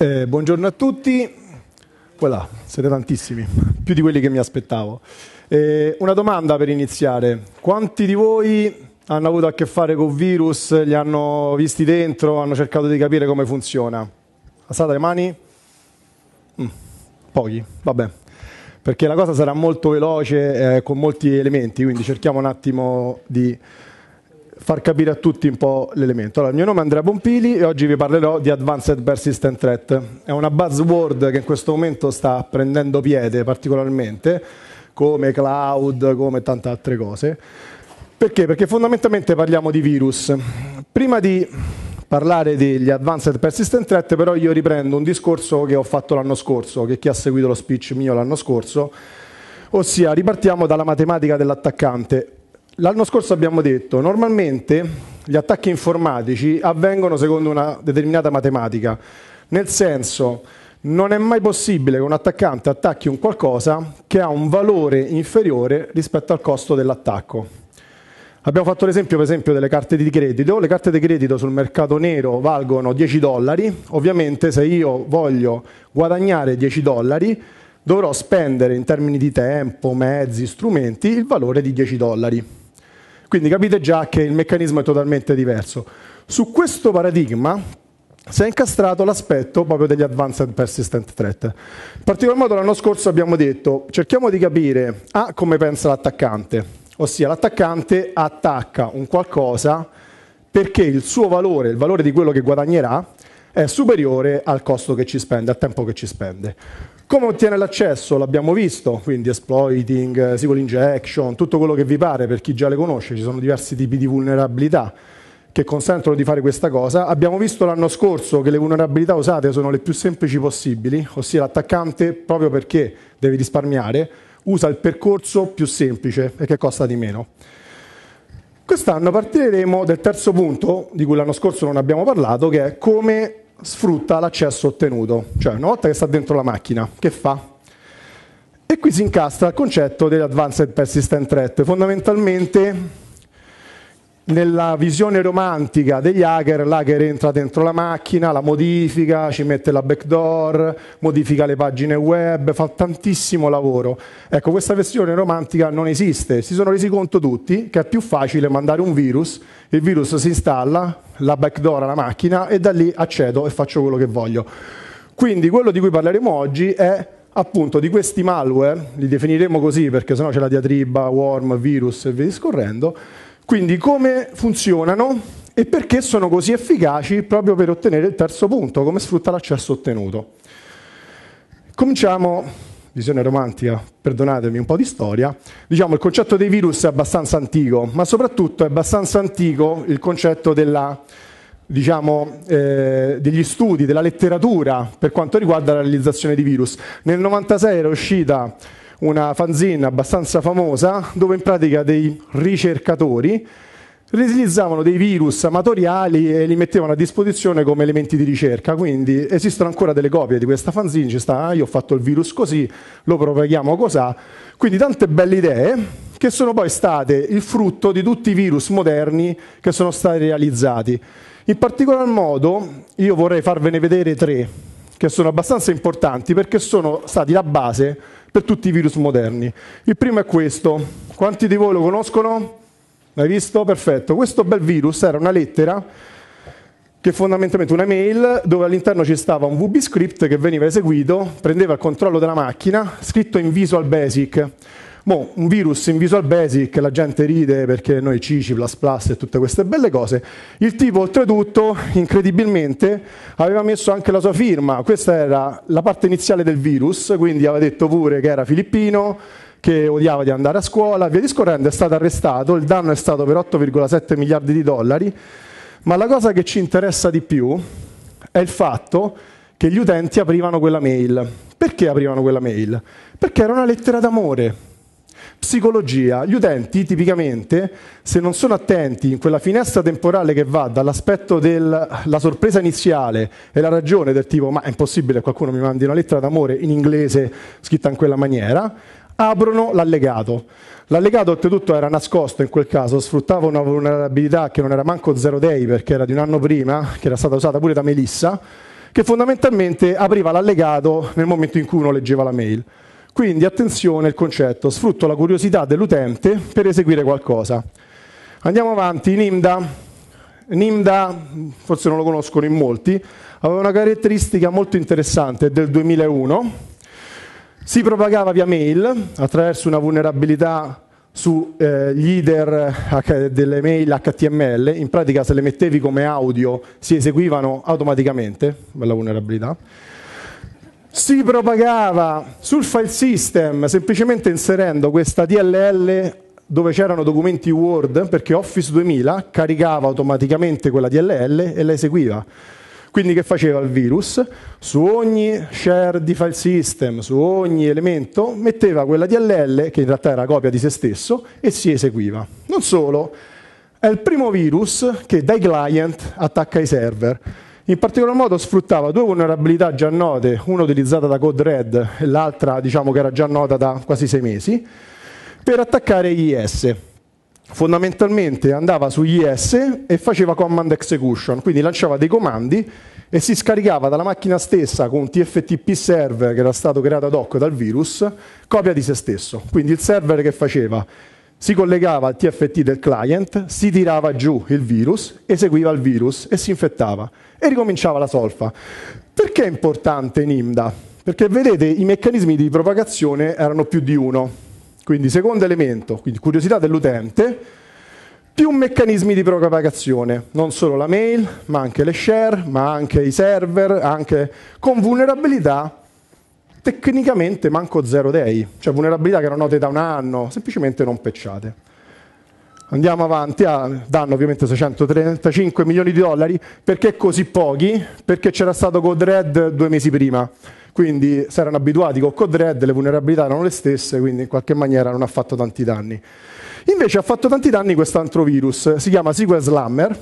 Eh, buongiorno a tutti. Voilà, siete tantissimi, più di quelli che mi aspettavo. Eh, una domanda per iniziare. Quanti di voi hanno avuto a che fare con virus, li hanno visti dentro, hanno cercato di capire come funziona? Alzate le mani? Mm, pochi, vabbè. Perché la cosa sarà molto veloce eh, con molti elementi, quindi cerchiamo un attimo di far capire a tutti un po' l'elemento. Allora, il mio nome è Andrea Pompili e oggi vi parlerò di Advanced Persistent Threat. È una buzzword che in questo momento sta prendendo piede particolarmente, come cloud, come tante altre cose. Perché? Perché fondamentalmente parliamo di virus. Prima di parlare degli Advanced Persistent Threat, però io riprendo un discorso che ho fatto l'anno scorso, che chi ha seguito lo speech mio l'anno scorso, ossia ripartiamo dalla matematica dell'attaccante L'anno scorso abbiamo detto, normalmente gli attacchi informatici avvengono secondo una determinata matematica, nel senso non è mai possibile che un attaccante attacchi un qualcosa che ha un valore inferiore rispetto al costo dell'attacco. Abbiamo fatto l'esempio per esempio delle carte di credito, le carte di credito sul mercato nero valgono 10 dollari, ovviamente se io voglio guadagnare 10 dollari dovrò spendere in termini di tempo, mezzi, strumenti il valore di 10 dollari. Quindi capite già che il meccanismo è totalmente diverso. Su questo paradigma si è incastrato l'aspetto proprio degli Advanced Persistent Threat. In particolar modo l'anno scorso abbiamo detto cerchiamo di capire A ah, come pensa l'attaccante, ossia l'attaccante attacca un qualcosa perché il suo valore, il valore di quello che guadagnerà, è superiore al costo che ci spende, al tempo che ci spende. Come ottiene l'accesso? L'abbiamo visto, quindi exploiting, eh, SQL injection, tutto quello che vi pare per chi già le conosce, ci sono diversi tipi di vulnerabilità che consentono di fare questa cosa. Abbiamo visto l'anno scorso che le vulnerabilità usate sono le più semplici possibili, ossia l'attaccante, proprio perché deve risparmiare, usa il percorso più semplice e che costa di meno. Quest'anno partiremo del terzo punto, di cui l'anno scorso non abbiamo parlato, che è come sfrutta l'accesso ottenuto, cioè una volta che sta dentro la macchina, che fa? E qui si incastra il concetto dell'advanced persistent threat, fondamentalmente nella visione romantica degli hacker, l'hacker entra dentro la macchina, la modifica, ci mette la backdoor, modifica le pagine web, fa tantissimo lavoro. Ecco, questa versione romantica non esiste. Si sono resi conto tutti che è più facile mandare un virus, il virus si installa, la backdoor alla macchina e da lì accedo e faccio quello che voglio. Quindi quello di cui parleremo oggi è appunto di questi malware, li definiremo così perché sennò c'è la diatriba, worm, virus e via discorrendo, quindi come funzionano e perché sono così efficaci proprio per ottenere il terzo punto, come sfrutta l'accesso ottenuto. Cominciamo, visione romantica, perdonatemi un po' di storia, diciamo il concetto dei virus è abbastanza antico, ma soprattutto è abbastanza antico il concetto della, diciamo, eh, degli studi, della letteratura per quanto riguarda la realizzazione di virus. Nel 1996 era uscita una fanzine abbastanza famosa dove in pratica dei ricercatori utilizzavano dei virus amatoriali e li mettevano a disposizione come elementi di ricerca, quindi esistono ancora delle copie di questa fanzine, ci sta, ah, io ho fatto il virus così, lo propaghiamo così, quindi tante belle idee che sono poi state il frutto di tutti i virus moderni che sono stati realizzati. In particolar modo io vorrei farvene vedere tre, che sono abbastanza importanti perché sono stati la base per tutti i virus moderni. Il primo è questo. Quanti di voi lo conoscono? L'hai visto? Perfetto. Questo bel virus era una lettera che è fondamentalmente una mail dove all'interno ci stava un VB script che veniva eseguito, prendeva il controllo della macchina, scritto in Visual Basic. Boh, un virus in Visual Basic, la gente ride perché noi C, C++ e tutte queste belle cose. Il tipo oltretutto, incredibilmente, aveva messo anche la sua firma. Questa era la parte iniziale del virus, quindi aveva detto pure che era filippino, che odiava di andare a scuola, via discorrendo, è stato arrestato, il danno è stato per 8,7 miliardi di dollari, ma la cosa che ci interessa di più è il fatto che gli utenti aprivano quella mail. Perché aprivano quella mail? Perché era una lettera d'amore Psicologia. Gli utenti tipicamente, se non sono attenti in quella finestra temporale che va dall'aspetto della sorpresa iniziale e la ragione del tipo ma è impossibile che qualcuno mi mandi una lettera d'amore in inglese scritta in quella maniera, aprono l'allegato. L'allegato oltretutto era nascosto in quel caso, sfruttava una vulnerabilità che non era manco zero day perché era di un anno prima, che era stata usata pure da Melissa, che fondamentalmente apriva l'allegato nel momento in cui uno leggeva la mail. Quindi attenzione al concetto, sfrutto la curiosità dell'utente per eseguire qualcosa. Andiamo avanti, Nimda. Nimda, forse non lo conoscono in molti, aveva una caratteristica molto interessante del 2001. Si propagava via mail attraverso una vulnerabilità sugli eh, header delle mail HTML, in pratica se le mettevi come audio si eseguivano automaticamente, bella vulnerabilità si propagava sul file system semplicemente inserendo questa DLL dove c'erano documenti Word perché Office 2000 caricava automaticamente quella DLL e la eseguiva. Quindi che faceva il virus? Su ogni share di file system, su ogni elemento, metteva quella DLL, che in realtà era copia di se stesso, e si eseguiva. Non solo, è il primo virus che dai client attacca i server. In particolar modo sfruttava due vulnerabilità già note, una utilizzata da Code e l'altra diciamo che era già nota da quasi sei mesi, per attaccare IS. Fondamentalmente andava su IS e faceva command execution, quindi lanciava dei comandi e si scaricava dalla macchina stessa con un TFTP server che era stato creato ad hoc dal virus, copia di se stesso. Quindi il server che faceva si collegava al TFT del client, si tirava giù il virus, eseguiva il virus e si infettava e ricominciava la solfa. Perché è importante NIMDA? Perché vedete i meccanismi di propagazione erano più di uno. Quindi secondo elemento, quindi curiosità dell'utente, più meccanismi di propagazione, non solo la mail, ma anche le share, ma anche i server, anche con vulnerabilità tecnicamente manco zero day, cioè vulnerabilità che erano note da un anno, semplicemente non pecciate. Andiamo avanti, ah, danno ovviamente 635 milioni di dollari, perché così pochi? Perché c'era stato Code Red due mesi prima, quindi si erano abituati con Code Red, le vulnerabilità erano le stesse, quindi in qualche maniera non ha fatto tanti danni. Invece ha fatto tanti danni quest'altro virus, si chiama SQL Slammer,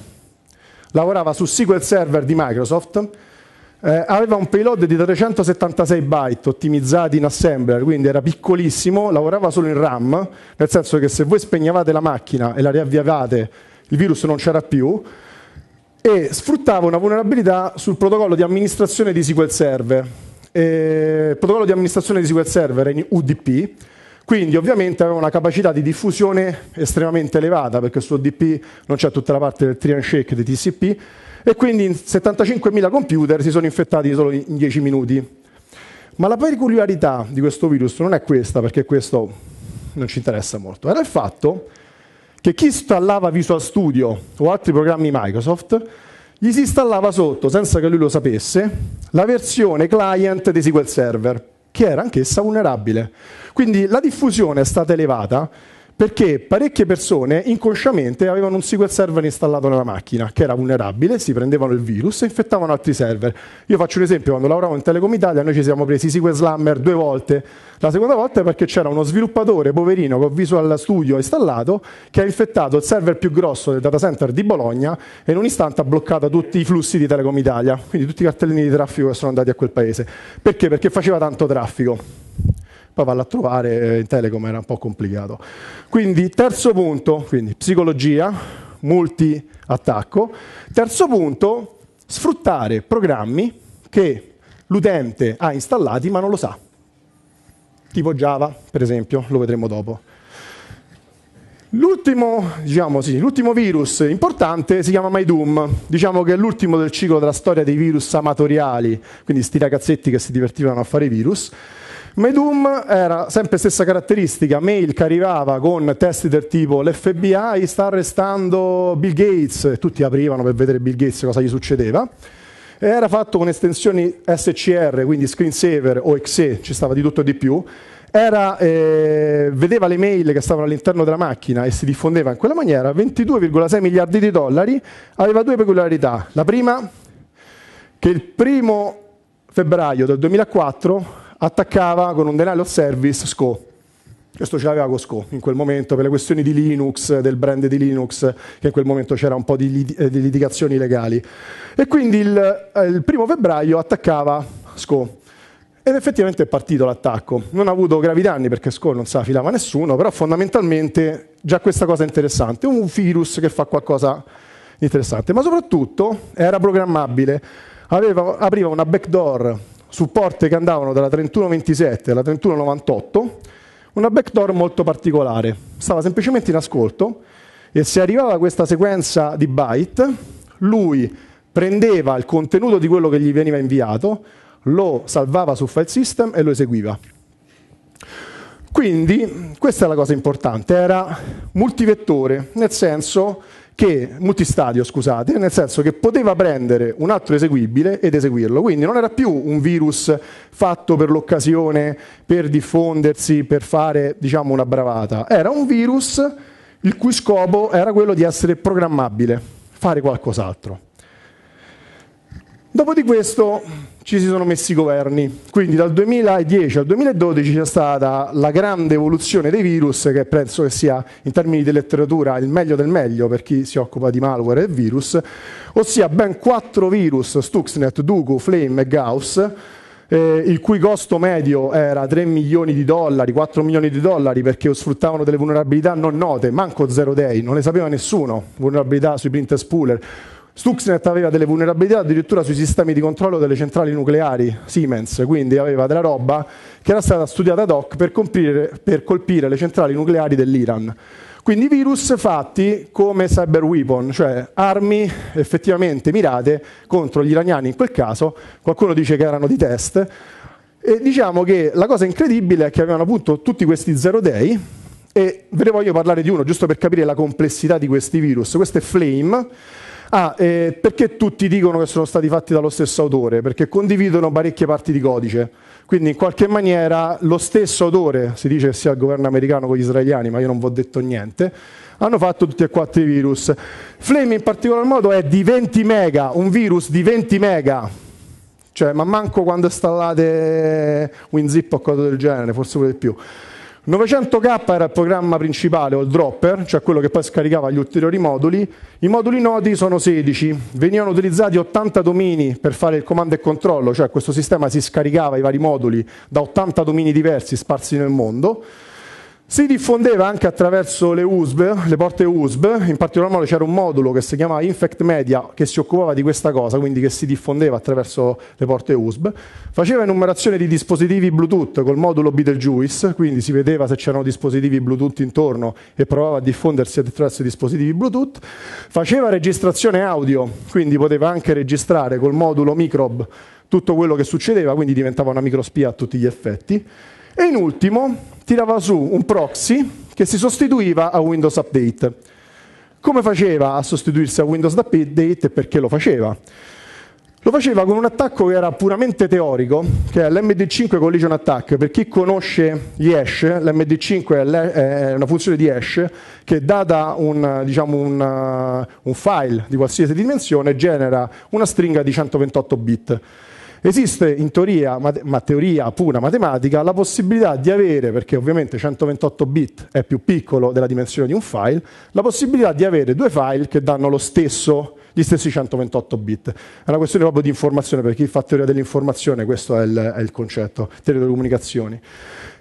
lavorava su SQL Server di Microsoft, eh, aveva un payload di 376 byte ottimizzati in assembler, quindi era piccolissimo, lavorava solo in RAM, nel senso che se voi spegnevate la macchina e la riavviavate, il virus non c'era più, e sfruttava una vulnerabilità sul protocollo di amministrazione di SQL Server. E il protocollo di amministrazione di SQL Server è in UDP, quindi ovviamente aveva una capacità di diffusione estremamente elevata, perché su UDP non c'è tutta la parte del tree and shake di TCP, e quindi 75.000 computer si sono infettati solo in 10 minuti. Ma la peculiarità di questo virus non è questa, perché questo non ci interessa molto, era il fatto che chi installava Visual Studio o altri programmi Microsoft gli si installava sotto, senza che lui lo sapesse, la versione client di SQL Server, che era anch'essa vulnerabile. Quindi la diffusione è stata elevata perché parecchie persone inconsciamente avevano un SQL server installato nella macchina che era vulnerabile, si prendevano il virus e infettavano altri server. Io faccio un esempio, quando lavoravo in Telecom Italia noi ci siamo presi SQL Slammer due volte, la seconda volta è perché c'era uno sviluppatore poverino con Visual Studio installato che ha infettato il server più grosso del data center di Bologna e in un istante ha bloccato tutti i flussi di Telecom Italia, quindi tutti i cartellini di traffico che sono andati a quel paese. Perché? Perché faceva tanto traffico poi valla a trovare eh, in Telecom era un po' complicato. Quindi terzo punto, quindi psicologia, multi-attacco. Terzo punto, sfruttare programmi che l'utente ha installati ma non lo sa. Tipo Java, per esempio, lo vedremo dopo. L'ultimo, diciamo sì, virus importante si chiama MyDoom, diciamo che è l'ultimo del ciclo della storia dei virus amatoriali, quindi sti ragazzetti che si divertivano a fare virus. Medum era sempre stessa caratteristica, mail che arrivava con testi del tipo l'FBI sta arrestando Bill Gates, tutti aprivano per vedere Bill Gates cosa gli succedeva, era fatto con estensioni SCR, quindi screensaver o XE, ci stava di tutto e di più, era, eh, vedeva le mail che stavano all'interno della macchina e si diffondeva in quella maniera, 22,6 miliardi di dollari, aveva due peculiarità. La prima, che il primo febbraio del 2004 attaccava con un denial of service SCO. Questo ce l'aveva con SCO in quel momento per le questioni di Linux, del brand di Linux, che in quel momento c'era un po' di, lit- eh, di litigazioni legali. E quindi il, eh, il primo febbraio attaccava SCO. Ed effettivamente è partito l'attacco. Non ha avuto gravi danni perché SCO non se la filava nessuno, però fondamentalmente già questa cosa è interessante. Un virus che fa qualcosa di interessante, ma soprattutto era programmabile. Aveva, apriva una backdoor su porte che andavano dalla 3127 alla 3198, una backdoor molto particolare. Stava semplicemente in ascolto e se arrivava questa sequenza di byte, lui prendeva il contenuto di quello che gli veniva inviato, lo salvava su file system e lo eseguiva. Quindi, questa è la cosa importante, era multivettore, nel senso che, multistadio scusate, nel senso che poteva prendere un altro eseguibile ed eseguirlo, quindi non era più un virus fatto per l'occasione, per diffondersi, per fare diciamo una bravata, era un virus il cui scopo era quello di essere programmabile, fare qualcos'altro. Dopo di questo ci si sono messi i governi, quindi dal 2010 al 2012 c'è stata la grande evoluzione dei virus che penso che sia in termini di letteratura il meglio del meglio per chi si occupa di malware e virus, ossia ben quattro virus, Stuxnet, Dugu, Flame e Gauss, eh, il cui costo medio era 3 milioni di dollari, 4 milioni di dollari perché sfruttavano delle vulnerabilità non note, manco zero day, non le sapeva nessuno, vulnerabilità sui print spooler Stuxnet aveva delle vulnerabilità addirittura sui sistemi di controllo delle centrali nucleari Siemens, quindi aveva della roba che era stata studiata ad hoc per, comprire, per colpire le centrali nucleari dell'Iran. Quindi virus fatti come cyber weapon, cioè armi effettivamente mirate contro gli iraniani in quel caso, qualcuno dice che erano di test, e diciamo che la cosa incredibile è che avevano appunto tutti questi zero day, e ve ne voglio parlare di uno giusto per capire la complessità di questi virus, questo è Flame, Ah, eh, perché tutti dicono che sono stati fatti dallo stesso autore? Perché condividono parecchie parti di codice. Quindi in qualche maniera lo stesso autore, si dice che sia il governo americano con gli israeliani, ma io non vi ho detto niente, hanno fatto tutti e quattro i virus. Flame in particolar modo è di 20 mega, un virus di 20 mega, cioè ma manco quando installate WinZip o cose del genere, forse pure di più. 900K era il programma principale o il dropper, cioè quello che poi scaricava gli ulteriori moduli. I moduli noti sono 16, venivano utilizzati 80 domini per fare il comando e controllo, cioè questo sistema si scaricava i vari moduli da 80 domini diversi sparsi nel mondo. Si diffondeva anche attraverso le USB, le porte USB, in particolar modo c'era un modulo che si chiamava Infect Media che si occupava di questa cosa, quindi che si diffondeva attraverso le porte USB. Faceva enumerazione di dispositivi Bluetooth col modulo Beetlejuice, quindi si vedeva se c'erano dispositivi Bluetooth intorno e provava a diffondersi attraverso i dispositivi Bluetooth. Faceva registrazione audio, quindi poteva anche registrare col modulo Microbe tutto quello che succedeva, quindi diventava una microspia a tutti gli effetti e in ultimo tirava su un proxy che si sostituiva a Windows Update. Come faceva a sostituirsi a Windows Update e perché lo faceva? Lo faceva con un attacco che era puramente teorico, che è l'MD5 Collision Attack. Per chi conosce gli hash, l'MD5 è una funzione di hash che data un, diciamo un, un file di qualsiasi dimensione genera una stringa di 128 bit. Esiste in teoria, ma teoria pura matematica, la possibilità di avere, perché ovviamente 128 bit è più piccolo della dimensione di un file, la possibilità di avere due file che danno lo stesso gli stessi 128 bit. È una questione proprio di informazione, per chi fa teoria dell'informazione questo è il, è il concetto, teoria delle comunicazioni.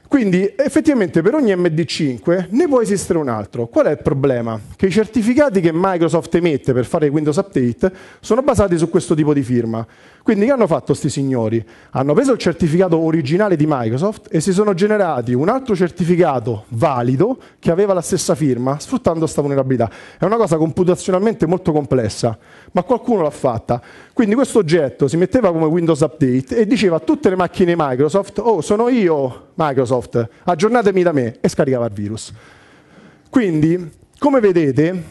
Quindi effettivamente per ogni MD5 ne può esistere un altro. Qual è il problema? Che i certificati che Microsoft emette per fare Windows Update sono basati su questo tipo di firma. Quindi che hanno fatto questi signori? Hanno preso il certificato originale di Microsoft e si sono generati un altro certificato valido che aveva la stessa firma, sfruttando questa vulnerabilità. È una cosa computazionalmente molto complessa, ma qualcuno l'ha fatta. Quindi questo oggetto si metteva come Windows Update e diceva a tutte le macchine Microsoft, oh sono io Microsoft, aggiornatemi da me e scaricava il virus. Quindi, come vedete,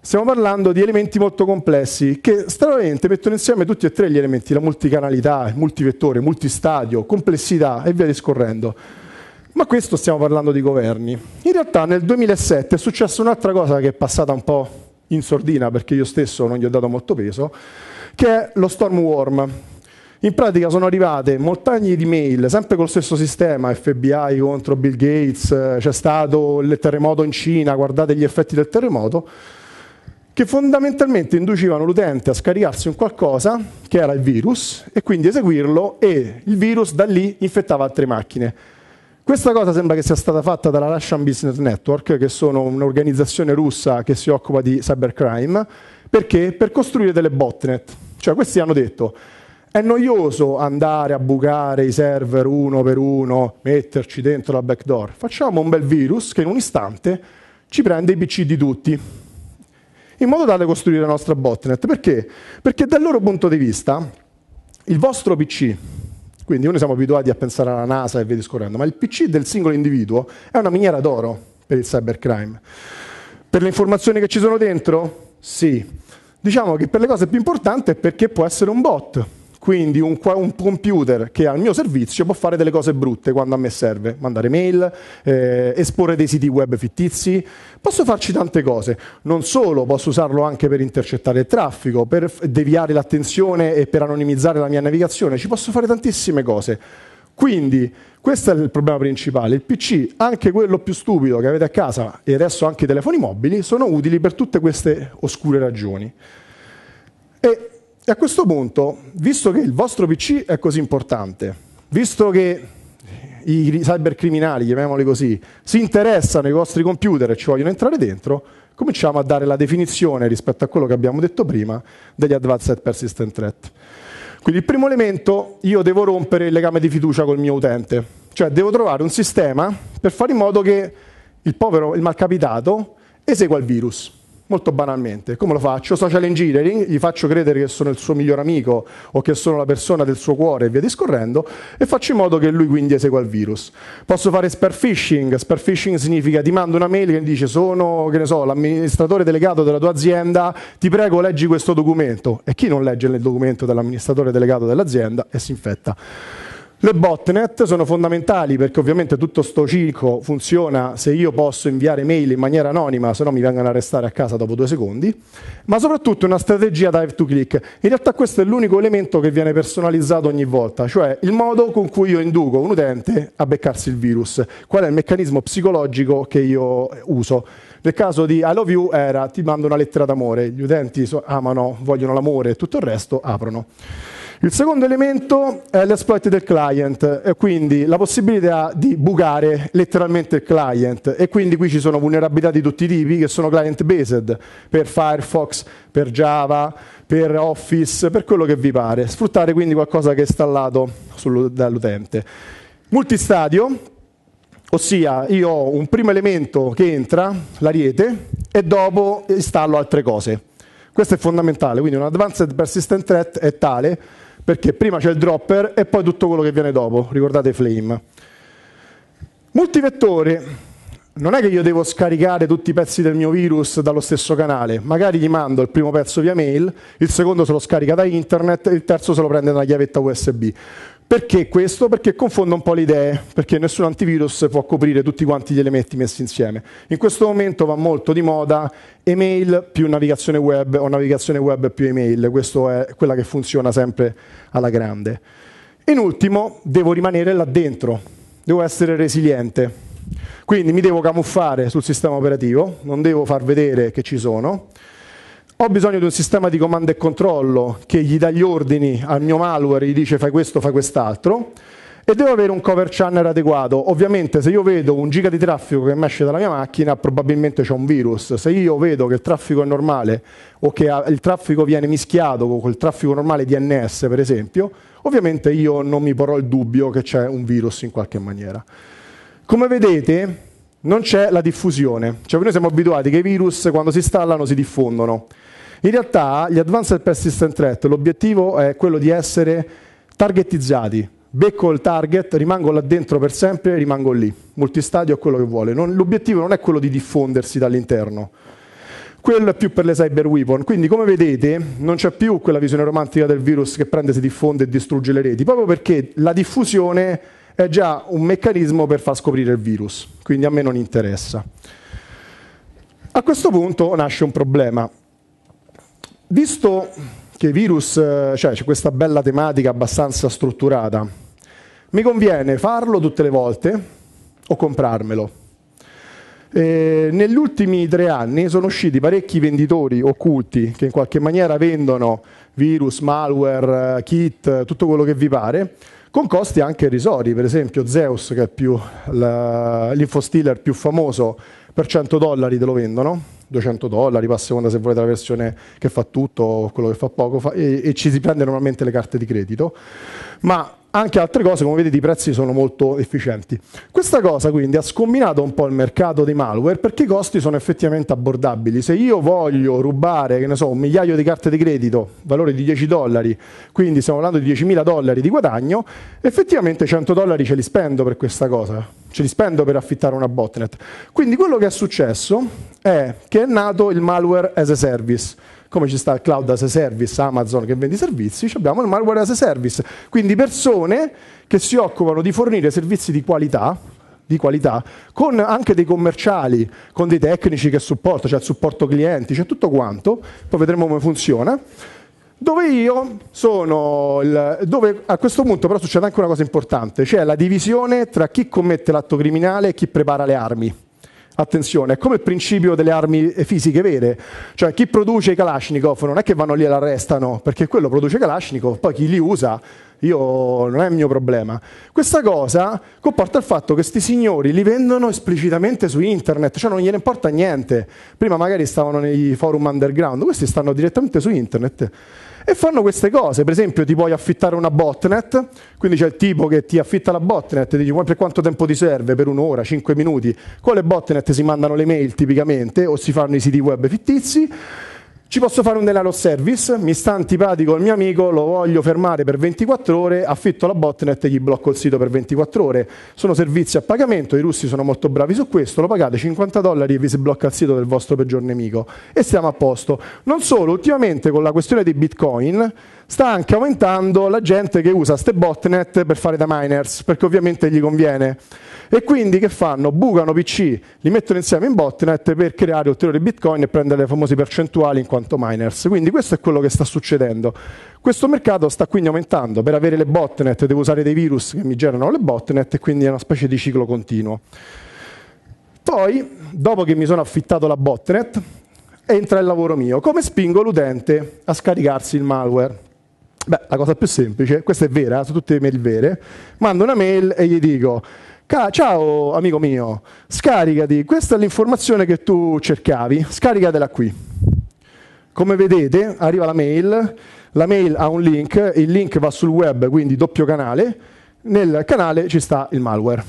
Stiamo parlando di elementi molto complessi che stranamente mettono insieme tutti e tre gli elementi, la multicanalità, il multivettore, multistadio, complessità e via discorrendo. Ma questo stiamo parlando di governi. In realtà nel 2007 è successa un'altra cosa che è passata un po' in sordina perché io stesso non gli ho dato molto peso, che è lo Stormworm. In pratica sono arrivate montagne di mail, sempre con lo stesso sistema, FBI contro Bill Gates, c'è stato il terremoto in Cina, guardate gli effetti del terremoto, che fondamentalmente inducivano l'utente a scaricarsi un qualcosa che era il virus e quindi eseguirlo e il virus da lì infettava altre macchine. Questa cosa sembra che sia stata fatta dalla Russian Business Network, che sono un'organizzazione russa che si occupa di cybercrime, perché? Per costruire delle botnet. Cioè questi hanno detto è noioso andare a bucare i server uno per uno, metterci dentro la backdoor. Facciamo un bel virus che in un istante ci prende i PC di tutti in modo tale da costruire la nostra botnet. Perché? Perché dal loro punto di vista il vostro PC, quindi noi siamo abituati a pensare alla NASA e via discorrendo, ma il PC del singolo individuo è una miniera d'oro per il cybercrime. Per le informazioni che ci sono dentro? Sì. Diciamo che per le cose più importanti è perché può essere un bot, quindi un, un, computer che è al mio servizio può fare delle cose brutte quando a me serve, mandare mail, eh, esporre dei siti web fittizi, posso farci tante cose. Non solo, posso usarlo anche per intercettare il traffico, per deviare l'attenzione e per anonimizzare la mia navigazione, ci posso fare tantissime cose. Quindi questo è il problema principale. Il PC, anche quello più stupido che avete a casa e adesso anche i telefoni mobili, sono utili per tutte queste oscure ragioni. E e a questo punto, visto che il vostro PC è così importante, visto che i cybercriminali, chiamiamoli così, si interessano ai vostri computer e ci vogliono entrare dentro, cominciamo a dare la definizione rispetto a quello che abbiamo detto prima degli Advanced Persistent Threat. Quindi il primo elemento, io devo rompere il legame di fiducia col mio utente, cioè devo trovare un sistema per fare in modo che il povero, il malcapitato, esegua il virus molto banalmente. Come lo faccio? Social engineering, gli faccio credere che sono il suo miglior amico o che sono la persona del suo cuore e via discorrendo e faccio in modo che lui quindi esegua il virus. Posso fare spear phishing, spear phishing significa ti mando una mail che dice sono, che ne so, l'amministratore delegato della tua azienda, ti prego leggi questo documento e chi non legge il documento dell'amministratore delegato dell'azienda e si infetta. Le botnet sono fondamentali perché ovviamente tutto sto circo funziona se io posso inviare mail in maniera anonima, se no mi vengono a restare a casa dopo due secondi, ma soprattutto una strategia dive to click. In realtà questo è l'unico elemento che viene personalizzato ogni volta, cioè il modo con cui io induco un utente a beccarsi il virus, qual è il meccanismo psicologico che io uso. Nel caso di I love you era ti mando una lettera d'amore, gli utenti amano, vogliono l'amore e tutto il resto, aprono. Il secondo elemento è l'esploit del client, e quindi la possibilità di bugare letteralmente il client e quindi qui ci sono vulnerabilità di tutti i tipi che sono client based per Firefox, per Java, per Office, per quello che vi pare. Sfruttare quindi qualcosa che è installato dall'utente. Multistadio, ossia io ho un primo elemento che entra, l'ariete, e dopo installo altre cose. Questo è fondamentale, quindi un advanced persistent threat è tale perché prima c'è il dropper e poi tutto quello che viene dopo, ricordate Flame. Multivettore, non è che io devo scaricare tutti i pezzi del mio virus dallo stesso canale, magari gli mando il primo pezzo via mail, il secondo se lo scarica da internet, il terzo se lo prende da una chiavetta USB. Perché questo? Perché confondo un po' le idee, perché nessun antivirus può coprire tutti quanti gli elementi messi insieme. In questo momento va molto di moda email più navigazione web o navigazione web più email, questa è quella che funziona sempre alla grande. In ultimo, devo rimanere là dentro, devo essere resiliente, quindi mi devo camuffare sul sistema operativo, non devo far vedere che ci sono, ho bisogno di un sistema di comando e controllo che gli dà gli ordini al mio malware, gli dice fai questo, fai quest'altro, e devo avere un cover channel adeguato. Ovviamente se io vedo un giga di traffico che mi esce dalla mia macchina, probabilmente c'è un virus. Se io vedo che il traffico è normale o che ah, il traffico viene mischiato con il traffico normale DNS, per esempio, ovviamente io non mi porrò il dubbio che c'è un virus in qualche maniera. Come vedete, non c'è la diffusione. Cioè noi siamo abituati che i virus quando si installano si diffondono. In realtà gli Advanced Persistent Threat, l'obiettivo è quello di essere targetizzati. Becco il target, rimango là dentro per sempre, e rimango lì. Multistadio è quello che vuole. Non, l'obiettivo non è quello di diffondersi dall'interno. Quello è più per le cyber weapon. Quindi, come vedete, non c'è più quella visione romantica del virus che prende, si diffonde e distrugge le reti, proprio perché la diffusione è già un meccanismo per far scoprire il virus, quindi a me non interessa. A questo punto nasce un problema. Visto che i virus, eh, cioè c'è questa bella tematica abbastanza strutturata, mi conviene farlo tutte le volte o comprarmelo? E negli ultimi tre anni sono usciti parecchi venditori occulti che in qualche maniera vendono virus, malware, eh, kit, tutto quello che vi pare, con costi anche irrisori, per esempio Zeus, che è più, l'infostealer più famoso, per 100 dollari te lo vendono, 200 dollari, passa seconda se volete la versione che fa tutto o quello che fa poco, fa, e, e, ci si prende normalmente le carte di credito, ma anche altre cose, come vedete i prezzi sono molto efficienti. Questa cosa quindi ha scombinato un po' il mercato dei malware perché i costi sono effettivamente abbordabili. Se io voglio rubare, che ne so, un migliaio di carte di credito, valore di 10 dollari, quindi stiamo parlando di 10.000 dollari di guadagno, effettivamente 100 dollari ce li spendo per questa cosa, ce li spendo per affittare una botnet. Quindi quello che è successo è che è nato il malware as a service come ci sta il cloud as a service, Amazon che vende i servizi, abbiamo il malware as a service. Quindi persone che si occupano di fornire servizi di qualità, di qualità, con anche dei commerciali, con dei tecnici che supportano, cioè supporto clienti, c'è cioè tutto quanto, poi vedremo come funziona. Dove io sono, il, dove a questo punto però succede anche una cosa importante, cioè la divisione tra chi commette l'atto criminale e chi prepara le armi. Attenzione, è come il principio delle armi fisiche vere, cioè chi produce i Kalashnikov non è che vanno lì e l'arrestano, perché quello produce Kalashnikov, poi chi li usa io non è il mio problema. Questa cosa comporta il fatto che questi signori li vendono esplicitamente su internet, cioè non gliene importa niente. Prima magari stavano nei forum underground, questi stanno direttamente su internet e fanno queste cose. Per esempio, ti puoi affittare una botnet, quindi c'è il tipo che ti affitta la botnet, ti dici per quanto tempo ti serve? Per un'ora, cinque minuti. Con le botnet si mandano le mail tipicamente o si fanno i siti web fittizi. Ci posso fare un denaro service, mi sta antipatico il mio amico, lo voglio fermare per 24 ore, affitto la botnet e gli blocco il sito per 24 ore. Sono servizi a pagamento, i russi sono molto bravi su questo, lo pagate 50 dollari e vi si blocca il sito del vostro peggior nemico. E siamo a posto. Non solo, ultimamente con la questione dei Bitcoin sta anche aumentando la gente che usa ste botnet per fare da miners, perché ovviamente gli conviene. E quindi che fanno? Bucano PC, li mettono insieme in botnet per creare ulteriori bitcoin e prendere le famose percentuali in quanto miners. Quindi questo è quello che sta succedendo. Questo mercato sta quindi aumentando, per avere le botnet devo usare dei virus che mi generano le botnet e quindi è una specie di ciclo continuo. Poi, dopo che mi sono affittato la botnet, entra il lavoro mio. Come spingo l'utente a scaricarsi il malware? Beh, la cosa più semplice, questa è vera, su tutte le mail vere, mando una mail e gli dico ciao amico mio, scaricati, questa è l'informazione che tu cercavi, scaricatela qui. Come vedete arriva la mail, la mail ha un link, il link va sul web, quindi doppio canale, nel canale ci sta il malware,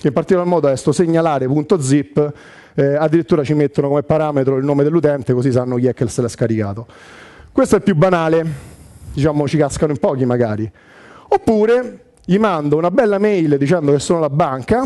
che in particolar modo è sto segnalare.zip, eh, addirittura ci mettono come parametro il nome dell'utente così sanno chi è che se l'ha scaricato. Questo è il più banale, diciamo ci cascano in pochi magari. Oppure gli mando una bella mail dicendo che sono la banca,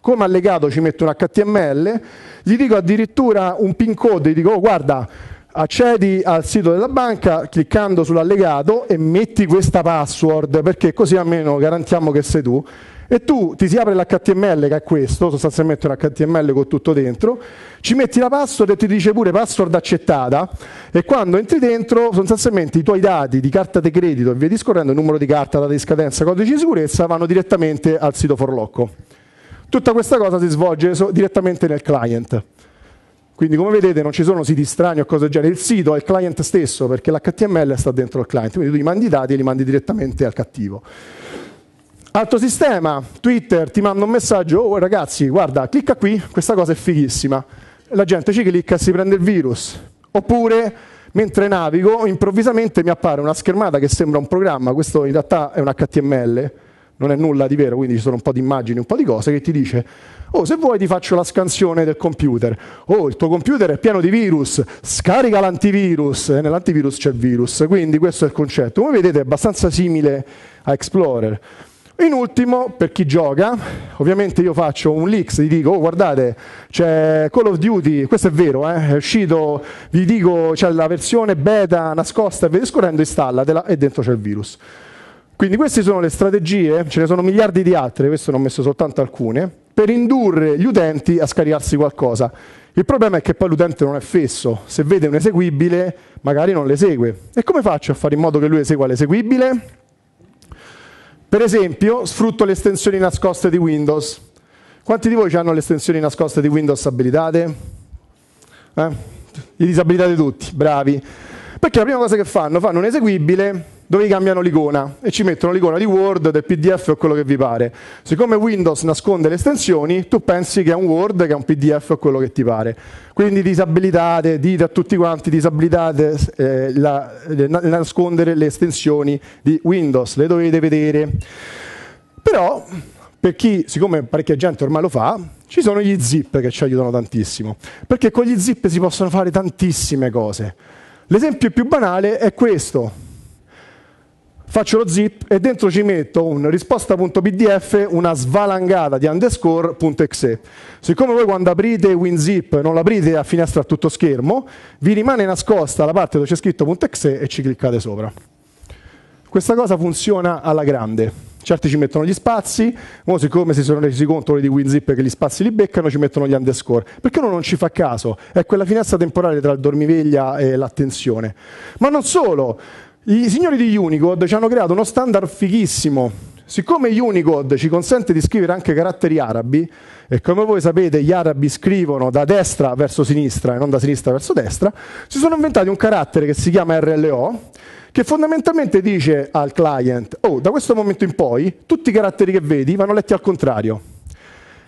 come allegato ci metto un HTML, gli dico addirittura un pin code, gli dico oh, guarda accedi al sito della banca cliccando sull'allegato e metti questa password perché così almeno garantiamo che sei tu e tu ti si apre l'HTML che è questo, sostanzialmente un HTML con tutto dentro, ci metti la password e ti dice pure password accettata e quando entri dentro sostanzialmente i tuoi dati di carta di credito e via discorrendo, numero di carta, data di scadenza, codice di sicurezza vanno direttamente al sito forlocco. Tutta questa cosa si svolge direttamente nel client. Quindi come vedete non ci sono siti strani o cose del genere, il sito è il client stesso perché l'HTML sta dentro il client, quindi tu gli mandi i dati e li mandi direttamente al cattivo. Altro sistema, Twitter ti manda un messaggio, oh ragazzi, guarda, clicca qui, questa cosa è fighissima. La gente ci clicca e si prende il virus. Oppure, mentre navigo, improvvisamente mi appare una schermata che sembra un programma, questo in realtà è un HTML, non è nulla di vero, quindi ci sono un po' di immagini, un po' di cose, che ti dice, oh se vuoi ti faccio la scansione del computer, oh il tuo computer è pieno di virus, scarica l'antivirus, e nell'antivirus c'è il virus, quindi questo è il concetto. Come vedete è abbastanza simile a Explorer. In ultimo, per chi gioca, ovviamente io faccio un leaks, gli dico, oh, guardate, c'è Call of Duty, questo è vero, eh, è uscito, vi dico, c'è la versione beta nascosta e vedete, scorrendo, installatela e dentro c'è il virus. Quindi queste sono le strategie, ce ne sono miliardi di altre, queste ne ho messo soltanto alcune, per indurre gli utenti a scaricarsi qualcosa. Il problema è che poi l'utente non è fesso, se vede un eseguibile magari non l'esegue. E come faccio a fare in modo che lui esegua l'eseguibile? Per esempio, sfrutto le estensioni nascoste di Windows. Quanti di voi hanno le estensioni nascoste di Windows abilitate? Eh? Le disabilitate tutti, bravi. Perché la prima cosa che fanno, fanno un eseguibile dove gli cambiano l'icona e ci mettono l'icona di Word, del PDF o quello che vi pare. Siccome Windows nasconde le estensioni, tu pensi che è un Word, che è un PDF o quello che ti pare. Quindi disabilitate, dite a tutti quanti, disabilitate eh, la, eh, nascondere le estensioni di Windows, le dovete vedere. Però per chi, siccome parecchia gente ormai lo fa, ci sono gli zip che ci aiutano tantissimo, perché con gli zip si possono fare tantissime cose. L'esempio più banale è questo faccio lo zip e dentro ci metto un risposta.pdf, una svalangata di underscore.exe. Siccome voi quando aprite WinZip non l'aprite a finestra a tutto schermo, vi rimane nascosta la parte dove c'è scritto.exe e ci cliccate sopra. Questa cosa funziona alla grande. Certi ci mettono gli spazi, ma siccome si sono resi conto di WinZip che gli spazi li beccano, ci mettono gli underscore. Perché uno non ci fa caso? È quella finestra temporale tra il dormiveglia e l'attenzione. Ma non solo, i signori di Unicode ci hanno creato uno standard fighissimo. Siccome Unicode ci consente di scrivere anche caratteri arabi, e come voi sapete gli arabi scrivono da destra verso sinistra e non da sinistra verso destra, si sono inventati un carattere che si chiama RLO, che fondamentalmente dice al client, oh, da questo momento in poi tutti i caratteri che vedi vanno letti al contrario.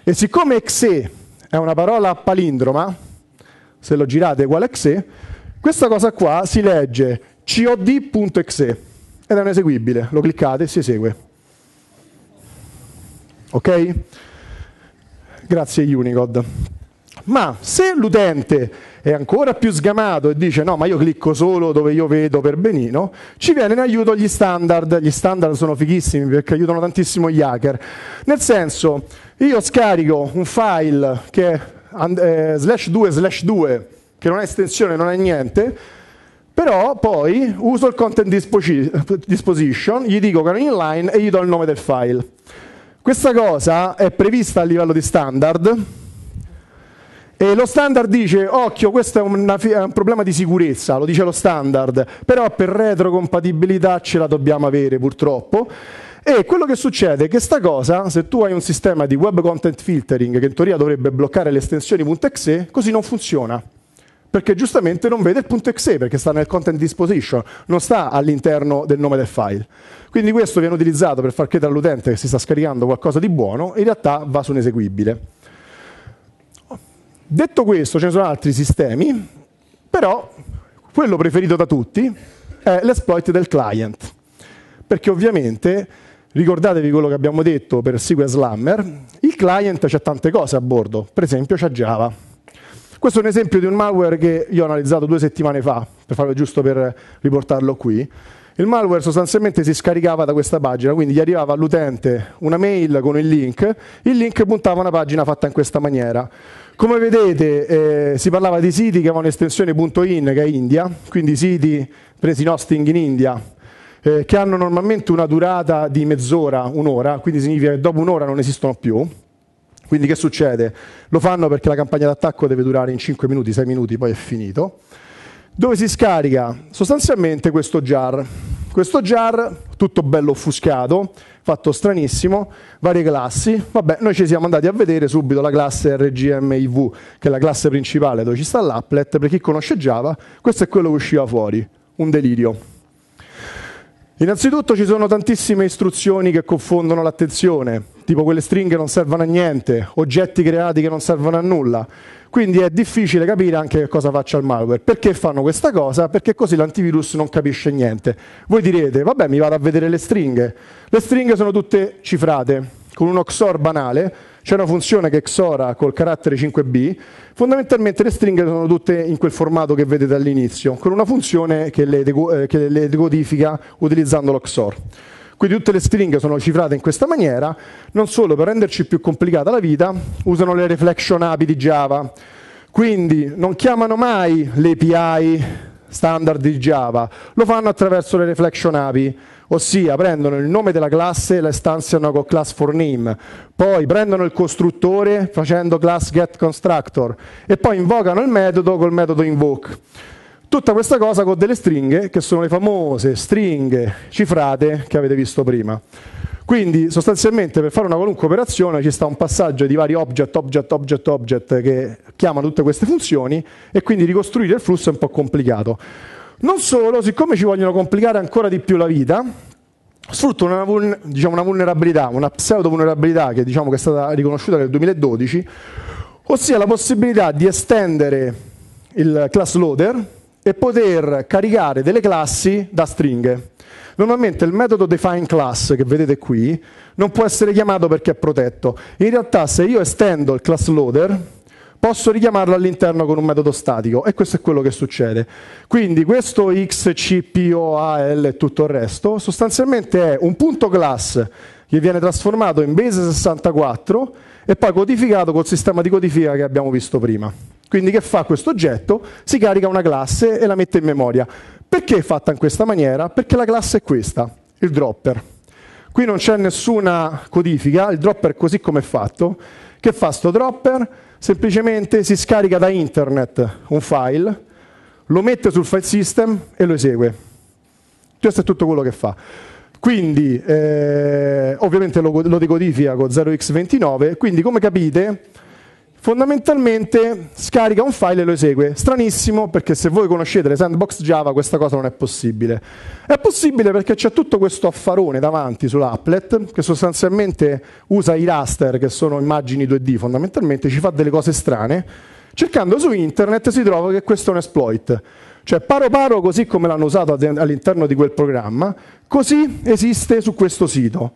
E siccome XE è una parola palindroma, se lo girate uguale a XE, questa cosa qua si legge cod.exe ed è un eseguibile, lo cliccate e si esegue. Ok? Grazie Unicode. Ma se l'utente è ancora più sgamato e dice no, ma io clicco solo dove io vedo per benino, ci viene in aiuto gli standard. Gli standard sono fighissimi perché aiutano tantissimo gli hacker. Nel senso, io scarico un file che è eh, slash 2 slash 2, che non è estensione, non è niente, però poi uso il content disposition, gli dico che è un inline e gli do il nome del file. Questa cosa è prevista a livello di standard e lo standard dice, occhio, questo è, una, è un problema di sicurezza, lo dice lo standard, però per retrocompatibilità ce la dobbiamo avere purtroppo. E quello che succede è che sta cosa, se tu hai un sistema di web content filtering che in teoria dovrebbe bloccare le estensioni.exe, così non funziona perché giustamente non vede il punto .exe perché sta nel content disposition, non sta all'interno del nome del file. Quindi questo viene utilizzato per far credere all'utente che si sta scaricando qualcosa di buono, in realtà va su un eseguibile. Detto questo, ce ne sono altri sistemi, però quello preferito da tutti è l'exploit del client, perché ovviamente Ricordatevi quello che abbiamo detto per SQL Slammer, il client c'è tante cose a bordo, per esempio c'è Java. Questo è un esempio di un malware che io ho analizzato due settimane fa, per farlo giusto per riportarlo qui. Il malware sostanzialmente si scaricava da questa pagina, quindi gli arrivava all'utente una mail con il link, il link puntava a una pagina fatta in questa maniera. Come vedete eh, si parlava di siti che avevano estensione .in che è India, quindi siti presi in hosting in India, eh, che hanno normalmente una durata di mezz'ora, un'ora, quindi significa che dopo un'ora non esistono più. Quindi che succede? Lo fanno perché la campagna d'attacco deve durare in 5 minuti, 6 minuti, poi è finito. Dove si scarica? Sostanzialmente questo jar. Questo jar, tutto bello offuscato, fatto stranissimo, varie classi. Vabbè, noi ci siamo andati a vedere subito la classe RGMIV, che è la classe principale dove ci sta l'applet. Per chi conosce Java, questo è quello che usciva fuori. Un delirio. Innanzitutto ci sono tantissime istruzioni che confondono l'attenzione, tipo quelle stringhe non servono a niente, oggetti creati che non servono a nulla. Quindi è difficile capire anche che cosa faccia il malware. Perché fanno questa cosa? Perché così l'antivirus non capisce niente. Voi direte, vabbè mi vado a vedere le stringhe. Le stringhe sono tutte cifrate, con un XOR banale, c'è una funzione che XORA col carattere 5b, fondamentalmente le stringhe sono tutte in quel formato che vedete all'inizio, con una funzione che le, eh, che le decodifica utilizzando lo XOR. Quindi tutte le stringhe sono cifrate in questa maniera, non solo per renderci più complicata la vita, usano le reflection API di Java, quindi non chiamano mai le API standard di Java, lo fanno attraverso le reflection API, ossia prendono il nome della classe e la stanziano con class for name, poi prendono il costruttore facendo class get constructor e poi invocano il metodo col metodo invoke. Tutta questa cosa con delle stringhe che sono le famose stringhe cifrate che avete visto prima. Quindi sostanzialmente per fare una qualunque operazione ci sta un passaggio di vari object, object, object, object che chiamano tutte queste funzioni e quindi ricostruire il flusso è un po' complicato. Non solo, siccome ci vogliono complicare ancora di più la vita, sfruttano una, diciamo, una vulnerabilità, una pseudo vulnerabilità che, diciamo, che è stata riconosciuta nel 2012, ossia la possibilità di estendere il class loader e poter caricare delle classi da stringhe. Normalmente il metodo define class che vedete qui non può essere chiamato perché è protetto. In realtà se io estendo il class loader posso richiamarlo all'interno con un metodo statico e questo è quello che succede. Quindi questo XCPOAL e tutto il resto sostanzialmente è un punto class che viene trasformato in base 64 e poi codificato col sistema di codifica che abbiamo visto prima. Quindi che fa questo oggetto? Si carica una classe e la mette in memoria. Perché è fatta in questa maniera? Perché la classe è questa, il dropper. Qui non c'è nessuna codifica, il dropper così come è fatto, che fa sto dropper? Semplicemente si scarica da internet un file, lo mette sul file system e lo esegue. Questo è tutto quello che fa. Quindi, eh, ovviamente lo, lo decodifica con 0x29, quindi come capite fondamentalmente scarica un file e lo esegue. Stranissimo perché se voi conoscete le sandbox Java questa cosa non è possibile. È possibile perché c'è tutto questo affarone davanti sull'applet che sostanzialmente usa i raster che sono immagini 2D fondamentalmente, ci fa delle cose strane. Cercando su internet si trova che questo è un exploit. Cioè paro paro così come l'hanno usato all'interno di quel programma, così esiste su questo sito.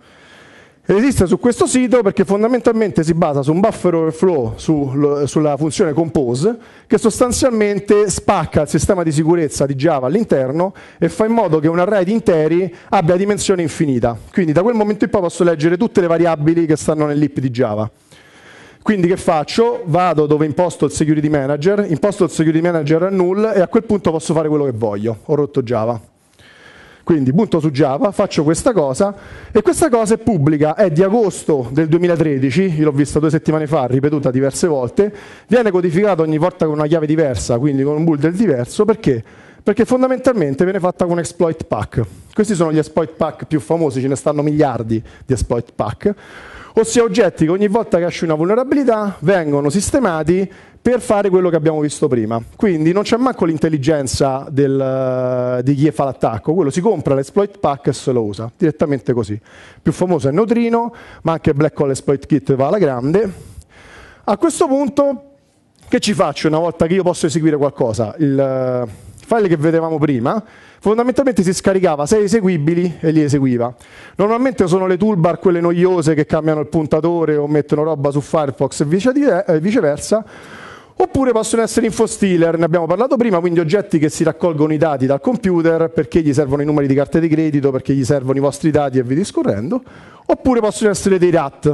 Esiste su questo sito perché fondamentalmente si basa su un buffer overflow su, sulla funzione compose che sostanzialmente spacca il sistema di sicurezza di Java all'interno e fa in modo che un array di interi abbia dimensione infinita. Quindi da quel momento in poi posso leggere tutte le variabili che stanno nell'ip di Java. Quindi che faccio? Vado dove imposto il security manager, imposto il security manager a null e a quel punto posso fare quello che voglio. Ho rotto Java. Quindi punto su Java, faccio questa cosa e questa cosa è pubblica, è di agosto del 2013, io l'ho vista due settimane fa, ripetuta diverse volte, viene codificata ogni volta con una chiave diversa, quindi con un bundle diverso, perché? Perché fondamentalmente viene fatta con un exploit pack. Questi sono gli exploit pack più famosi, ce ne stanno miliardi di exploit pack, ossia oggetti che ogni volta che esce una vulnerabilità vengono sistemati per fare quello che abbiamo visto prima. Quindi non c'è manco l'intelligenza del, eh, di chi fa l'attacco, quello si compra l'exploit pack e se lo usa, direttamente così. Più famoso è Neutrino, ma anche Black Hole Exploit Kit va alla grande. A questo punto, che ci faccio una volta che io posso eseguire qualcosa? Il eh, file che vedevamo prima, fondamentalmente si scaricava sei eseguibili e li eseguiva. Normalmente sono le toolbar quelle noiose che cambiano il puntatore o mettono roba su Firefox e eh, viceversa, Oppure possono essere info stealer, ne abbiamo parlato prima, quindi oggetti che si raccolgono i dati dal computer perché gli servono i numeri di carte di credito, perché gli servono i vostri dati e via discorrendo. Oppure possono essere dei RAT,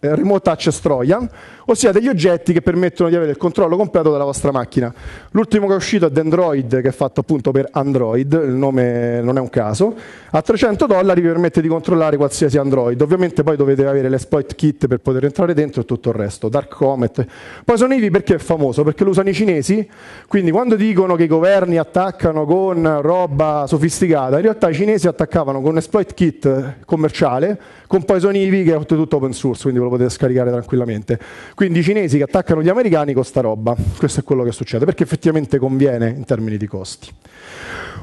eh, Remote Access Trojan, ossia degli oggetti che permettono di avere il controllo completo della vostra macchina. L'ultimo che è uscito è Dendroid, che è fatto appunto per Android, il nome non è un caso, a 300 dollari vi permette di controllare qualsiasi Android, ovviamente poi dovete avere l'esploit kit per poter entrare dentro e tutto il resto, Dark Comet. Poi sono Ivi perché è famoso? Perché lo usano i cinesi, quindi quando dicono che i governi attaccano con roba sofisticata, in realtà i cinesi attaccavano con un esploit kit commerciale, con Poison Ivy che è oltretutto open source, quindi ve lo potete scaricare tranquillamente. Quindi i cinesi che attaccano gli americani con roba, questo è quello che succede, perché effettivamente conviene in termini di costi.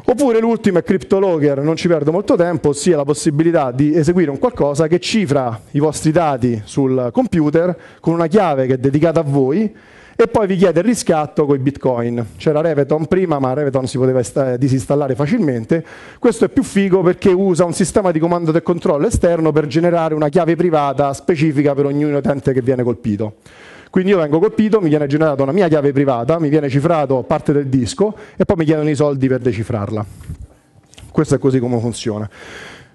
Oppure l'ultimo è CryptoLogger, non ci perdo molto tempo, ossia la possibilità di eseguire un qualcosa che cifra i vostri dati sul computer con una chiave che è dedicata a voi e poi vi chiede il riscatto con i bitcoin. C'era Reveton prima, ma Reveton si poteva disinstallare facilmente. Questo è più figo perché usa un sistema di comando e controllo esterno per generare una chiave privata specifica per ogni utente che viene colpito. Quindi io vengo colpito, mi viene generata una mia chiave privata, mi viene cifrato parte del disco e poi mi chiedono i soldi per decifrarla. Questo è così come funziona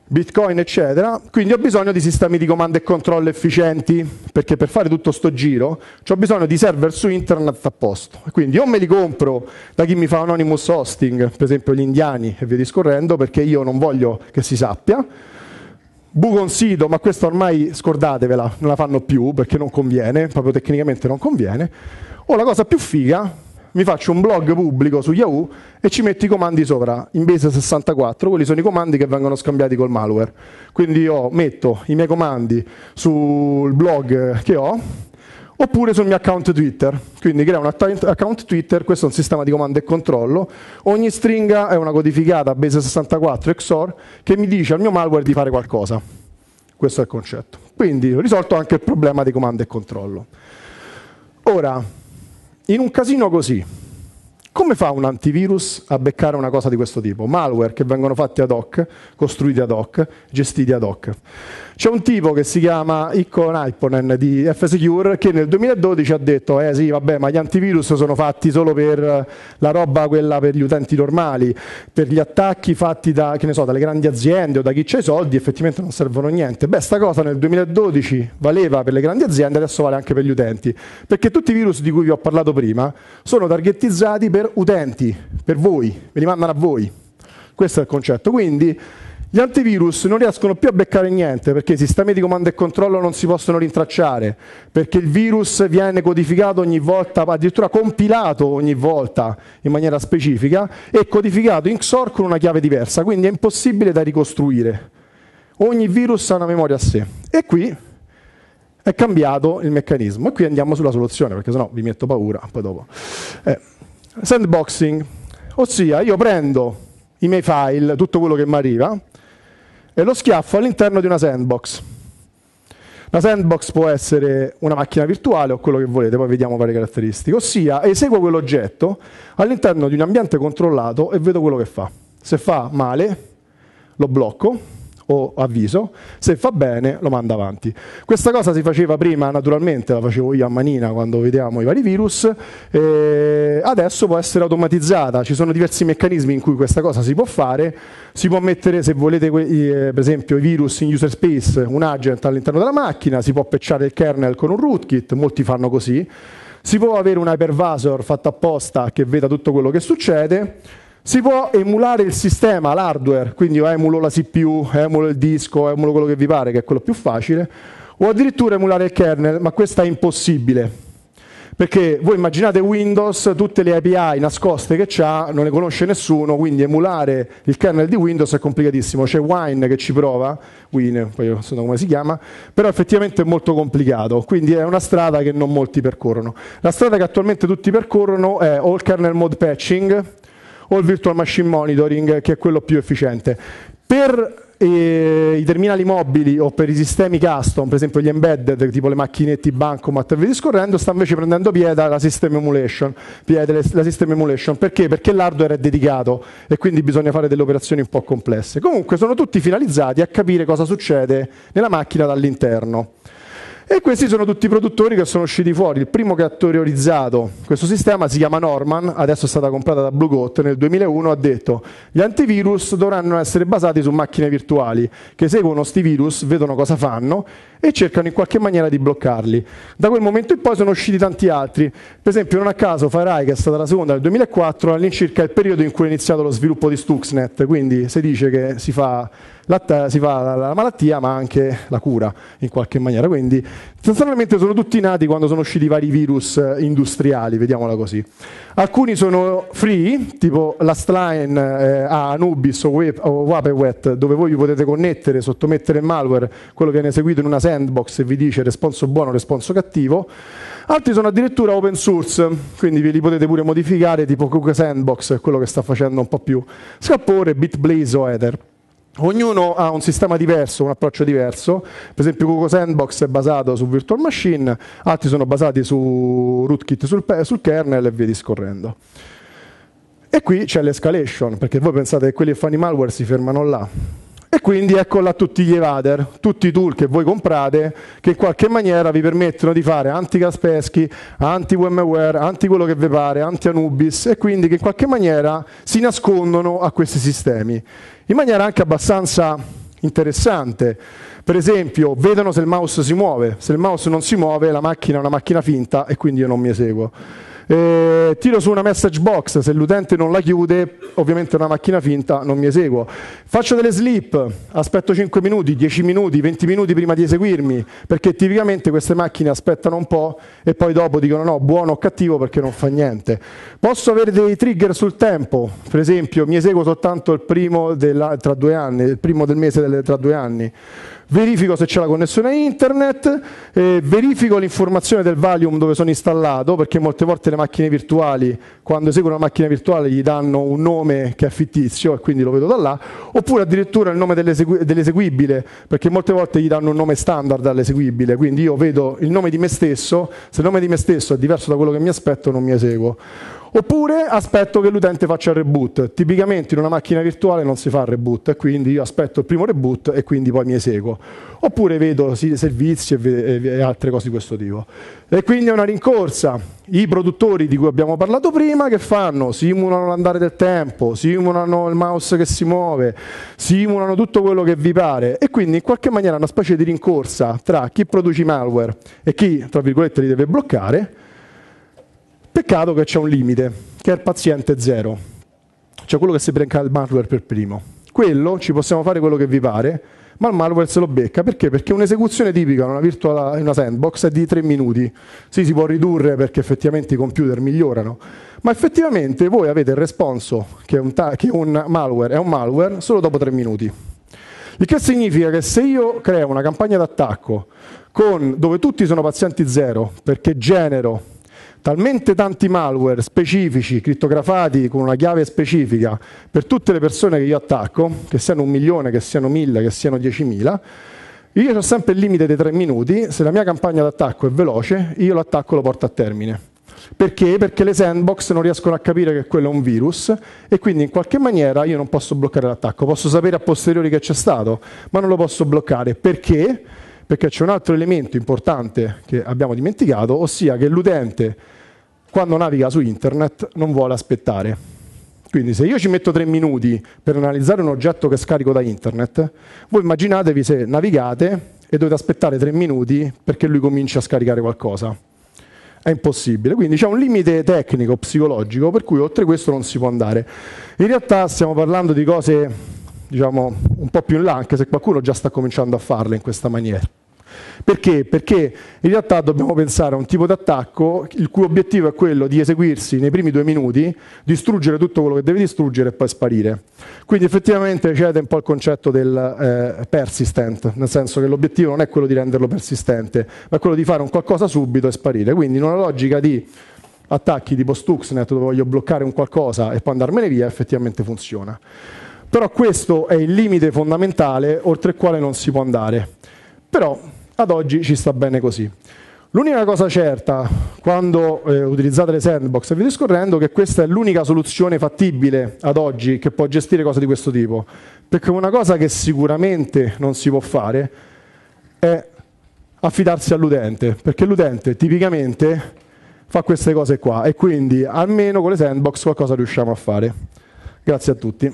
bitcoin eccetera, quindi ho bisogno di sistemi di comando e controllo efficienti, perché per fare tutto sto giro ho bisogno di server su internet a posto, quindi o me li compro da chi mi fa anonymous hosting, per esempio gli indiani e via discorrendo, perché io non voglio che si sappia, buco un sito, ma questa ormai scordatevela, non la fanno più perché non conviene, proprio tecnicamente non conviene, o la cosa più figa mi faccio un blog pubblico su Yahoo e ci metto i comandi sopra, in base 64, quelli sono i comandi che vengono scambiati col malware. Quindi io metto i miei comandi sul blog che ho oppure sul mio account Twitter. Quindi creo un account Twitter, questo è un sistema di comando e controllo. Ogni stringa è una codificata base 64 XOR che mi dice al mio malware di fare qualcosa. Questo è il concetto. Quindi ho risolto anche il problema di comando e controllo. Ora, in un casino così come fa un antivirus a beccare una cosa di questo tipo? Malware che vengono fatti ad hoc, costruiti ad hoc, gestiti ad hoc. C'è un tipo che si chiama Icco Naiponen di F-Secure che nel 2012 ha detto eh sì vabbè ma gli antivirus sono fatti solo per eh, la roba quella per gli utenti normali, per gli attacchi fatti da, so, dalle grandi aziende o da chi c'ha i soldi effettivamente non servono a niente. Beh sta cosa nel 2012 valeva per le grandi aziende adesso vale anche per gli utenti perché tutti i virus di cui vi ho parlato prima sono targettizzati per per utenti, per voi, ve li mandano a voi. Questo è il concetto. Quindi gli antivirus non riescono più a beccare niente perché i sistemi di comando e controllo non si possono rintracciare, perché il virus viene codificato ogni volta, addirittura compilato ogni volta in maniera specifica e codificato in XOR con una chiave diversa, quindi è impossibile da ricostruire. Ogni virus ha una memoria a sé. E qui è cambiato il meccanismo. E qui andiamo sulla soluzione, perché sennò vi metto paura poi dopo. Eh. Sandboxing, ossia io prendo i miei file, tutto quello che mi arriva, e lo schiaffo all'interno di una sandbox. La sandbox può essere una macchina virtuale o quello che volete, poi vediamo varie caratteristiche, ossia eseguo quell'oggetto all'interno di un ambiente controllato e vedo quello che fa. Se fa male, lo blocco, o avviso, se fa bene lo manda avanti. Questa cosa si faceva prima, naturalmente la facevo io a manina quando vediamo i vari virus, adesso può essere automatizzata, ci sono diversi meccanismi in cui questa cosa si può fare, si può mettere se volete eh, per esempio i virus in user space, un agent all'interno della macchina, si può pecciare il kernel con un rootkit, molti fanno così, si può avere un hypervisor fatto apposta che veda tutto quello che succede, si può emulare il sistema, l'hardware, quindi emulo la CPU, emulo il disco, emulo quello che vi pare, che è quello più facile, o addirittura emulare il kernel, ma questo è impossibile. Perché voi immaginate Windows, tutte le API nascoste che ha, non ne conosce nessuno, quindi emulare il kernel di Windows è complicatissimo. C'è Wine che ci prova, Wine, poi non so come si chiama, però effettivamente è molto complicato, quindi è una strada che non molti percorrono. La strada che attualmente tutti percorrono è o il kernel mode patching, o il virtual machine monitoring che è quello più efficiente. Per eh, i terminali mobili o per i sistemi custom, per esempio gli embedded, tipo le macchinette, i bancomat e via discorrendo, sta invece prendendo piede la system emulation, la system emulation. Perché? Perché l'hardware è dedicato e quindi bisogna fare delle operazioni un po' complesse. Comunque sono tutti finalizzati a capire cosa succede nella macchina dall'interno. E questi sono tutti i produttori che sono usciti fuori. Il primo che ha teorizzato questo sistema si chiama Norman, adesso è stata comprata da Blue Coat, nel 2001 ha detto gli antivirus dovranno essere basati su macchine virtuali che seguono questi virus, vedono cosa fanno e cercano in qualche maniera di bloccarli. Da quel momento in poi sono usciti tanti altri, per esempio non a caso Farai che è stata la seconda nel 2004 all'incirca è il periodo in cui è iniziato lo sviluppo di Stuxnet, quindi si dice che si fa la, si fa la, malattia ma anche la cura in qualche maniera. Quindi sostanzialmente sono tutti nati quando sono usciti vari virus eh, industriali, vediamola così. Alcuni sono free, tipo la Line eh, a Anubis o, Web, o Wapewet, dove voi vi potete connettere, sottomettere il malware, quello viene eseguito in una sandbox e vi dice responso buono, responso cattivo. Altri sono addirittura open source, quindi ve li potete pure modificare, tipo Cook Sandbox, quello che sta facendo un po' più Scappore, BitBlaze o Ether. Ognuno ha un sistema diverso, un approccio diverso, per esempio Google Sandbox è basato su Virtual Machine, altri sono basati su rootkit sul, sul kernel e via discorrendo. E qui c'è l'escalation, perché voi pensate che quelli che fanno i malware si fermano là. E quindi ecco là tutti gli evader, tutti i tool che voi comprate che in qualche maniera vi permettono di fare anti-Kaspersky, anti-VMware, anti quello che vi pare, anti-Anubis e quindi che in qualche maniera si nascondono a questi sistemi. In maniera anche abbastanza interessante. Per esempio, vedono se il mouse si muove. Se il mouse non si muove, la macchina è una macchina finta e quindi io non mi eseguo. Eh, tiro su una message box, se l'utente non la chiude, ovviamente è una macchina finta, non mi eseguo. Faccio delle sleep, aspetto 5 minuti, 10 minuti, 20 minuti prima di eseguirmi, perché tipicamente queste macchine aspettano un po' e poi dopo dicono no, buono o cattivo perché non fa niente. Posso avere dei trigger sul tempo, per esempio mi eseguo soltanto il primo della, tra due anni, il primo del mese delle, tra due anni verifico se c'è la connessione a internet, eh, verifico l'informazione del Valium dove sono installato, perché molte volte le macchine virtuali, quando eseguono una macchina virtuale, gli danno un nome che è fittizio e quindi lo vedo da là, oppure addirittura il nome dell'esegu- dell'eseguibile, perché molte volte gli danno un nome standard all'eseguibile, quindi io vedo il nome di me stesso, se il nome di me stesso è diverso da quello che mi aspetto non mi eseguo. Oppure aspetto che l'utente faccia il reboot. Tipicamente in una macchina virtuale non si fa il reboot, quindi io aspetto il primo reboot e quindi poi mi eseguo. Oppure vedo servizi e, altre cose di questo tipo. E quindi è una rincorsa. I produttori di cui abbiamo parlato prima che fanno? Simulano l'andare del tempo, simulano il mouse che si muove, simulano tutto quello che vi pare. E quindi in qualche maniera è una specie di rincorsa tra chi produce malware e chi, tra virgolette, li deve bloccare Peccato che c'è un limite, che è il paziente zero, cioè quello che si becca il malware per primo. Quello ci possiamo fare quello che vi pare, ma il malware se lo becca. Perché? Perché un'esecuzione tipica in una, virtual, in una sandbox è di 3 minuti. Sì, si può ridurre perché effettivamente i computer migliorano, ma effettivamente voi avete il responso che un, che un malware è un malware solo dopo 3 minuti. Il che significa che se io creo una campagna d'attacco dove tutti sono pazienti zero perché genero talmente tanti malware specifici, crittografati con una chiave specifica per tutte le persone che io attacco, che siano un milione, che siano mille, che siano diecimila, io ho sempre il limite dei tre minuti, se la mia campagna d'attacco è veloce, io l'attacco lo porto a termine. Perché? Perché le sandbox non riescono a capire che quello è un virus e quindi in qualche maniera io non posso bloccare l'attacco. Posso sapere a posteriori che c'è stato, ma non lo posso bloccare. Perché? perché c'è un altro elemento importante che abbiamo dimenticato, ossia che l'utente quando naviga su internet non vuole aspettare. Quindi se io ci metto tre minuti per analizzare un oggetto che scarico da internet, voi immaginatevi se navigate e dovete aspettare tre minuti perché lui comincia a scaricare qualcosa. È impossibile, quindi c'è un limite tecnico, psicologico, per cui oltre questo non si può andare. In realtà stiamo parlando di cose diciamo, un po' più in là, anche se qualcuno già sta cominciando a farle in questa maniera. Perché? Perché in realtà dobbiamo pensare a un tipo di attacco il cui obiettivo è quello di eseguirsi nei primi due minuti, distruggere tutto quello che deve distruggere e poi sparire. Quindi effettivamente c'è un po' il concetto del eh, persistent, nel senso che l'obiettivo non è quello di renderlo persistente, ma è quello di fare un qualcosa subito e sparire. Quindi in una logica di attacchi tipo Stuxnet dove voglio bloccare un qualcosa e poi andarmene via, effettivamente funziona. Però questo è il limite fondamentale oltre il quale non si può andare. Però ad oggi ci sta bene così. L'unica cosa certa quando eh, utilizzate le sandbox e vi discorrendo è che questa è l'unica soluzione fattibile ad oggi che può gestire cose di questo tipo. Perché una cosa che sicuramente non si può fare è affidarsi all'utente, perché l'utente tipicamente fa queste cose qua e quindi almeno con le sandbox qualcosa riusciamo a fare. Grazie a tutti.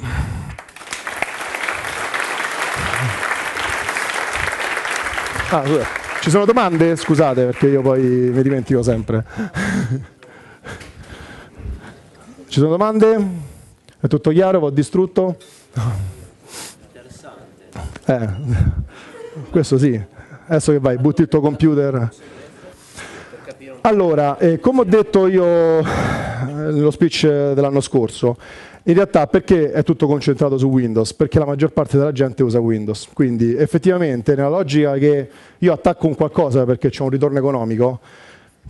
Ah, ci sono domande? Scusate perché io poi mi dimentico sempre. Ci sono domande? È tutto chiaro? Vi ho distrutto? Eh, questo sì. Adesso che vai, butti il tuo computer. Allora, eh, come ho detto io eh, nello speech eh, dell'anno scorso, in realtà perché è tutto concentrato su Windows? Perché la maggior parte della gente usa Windows. Quindi effettivamente nella logica che io attacco un qualcosa perché c'è un ritorno economico,